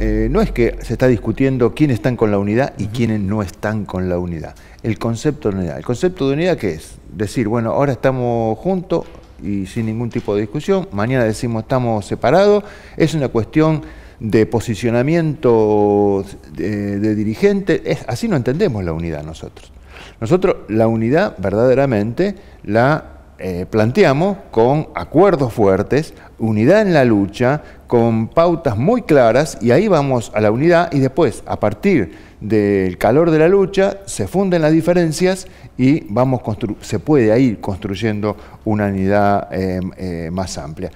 Eh, no es que se está discutiendo quién están con la unidad y quiénes no están con la unidad. El concepto de unidad. ¿El concepto de unidad qué es? Decir, bueno, ahora estamos juntos y sin ningún tipo de discusión, mañana decimos estamos separados, es una cuestión de posicionamiento de, dirigente, así no entendemos la unidad nosotros. Nosotros la unidad verdaderamente la eh, planteamos con acuerdos fuertes, unidad en la lucha, con pautas muy claras y ahí vamos a la unidad y después a partir del calor de la lucha se funden las diferencias y vamos se puede ir construyendo una unidad em, eh, más amplia.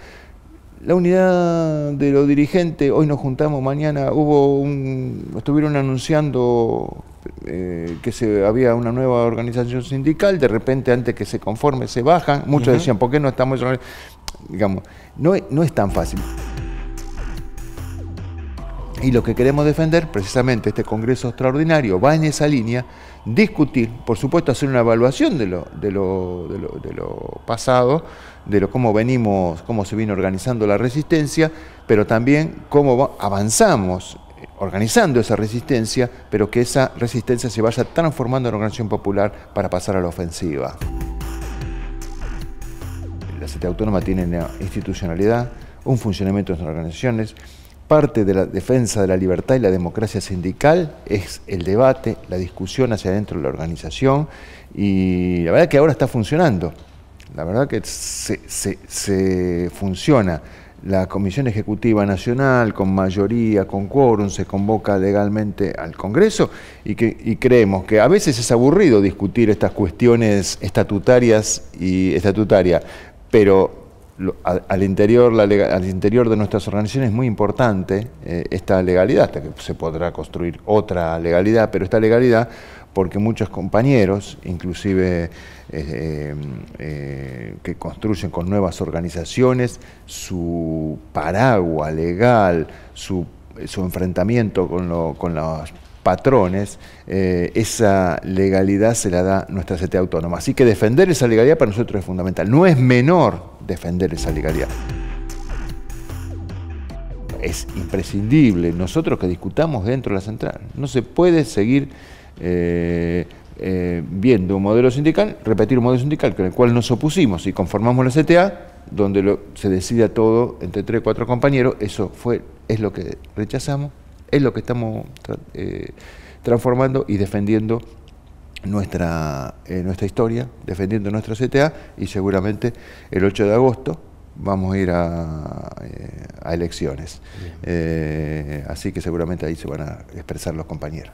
La unidad de los dirigentes, hoy nos juntamos, mañana hubo un, estuvieron anunciando eh, que se, había una nueva organización sindical, de repente antes que se conforme se bajan, muchos decían, ¿por qué no estamos? Digamos, no, no es tan fácil. Y lo que queremos defender, precisamente este Congreso Extraordinario, va en esa línea, discutir, por supuesto hacer una evaluación de lo, de lo, pasado, de lo, cómo venimos, cómo se viene organizando la resistencia, pero también cómo avanzamos organizando esa resistencia, pero que esa resistencia se vaya transformando en organización popular para pasar a la ofensiva. La CTA Autónoma tiene una institucionalidad, un funcionamiento de sus organizaciones, parte de la defensa de la libertad y la democracia sindical es el debate, la discusión hacia adentro de la organización y la verdad que ahora está funcionando, la verdad que se funciona la Comisión Ejecutiva Nacional, con mayoría, con quórum, se convoca legalmente al Congreso y, que, y creemos que a veces es aburrido discutir estas cuestiones estatutarias y estatutaria, pero al, interior, al interior de nuestras organizaciones es muy importante eh, esta legalidad, hasta que se podrá construir otra legalidad, pero esta legalidad porque muchos compañeros, inclusive eh, eh, que construyen con nuevas organizaciones, su paraguas legal, su, enfrentamiento con, lo, con las patrones, eh, esa legalidad se la da nuestra CTA autónoma. Así que defender esa legalidad para nosotros es fundamental. No es menor defender esa legalidad. Es imprescindible nosotros que discutamos dentro de la central. No se puede seguir eh, eh, viendo un modelo sindical, repetir un modelo sindical con el cual nos opusimos y conformamos la CTA, donde lo, se decida todo entre tres o cuatro compañeros. Eso fue, es lo que rechazamos es lo que estamos eh, transformando y defendiendo nuestra, eh, nuestra historia, defendiendo nuestra CTA y seguramente el 8 de agosto vamos a ir a, eh, elecciones. así que seguramente ahí se van a expresar los compañeros.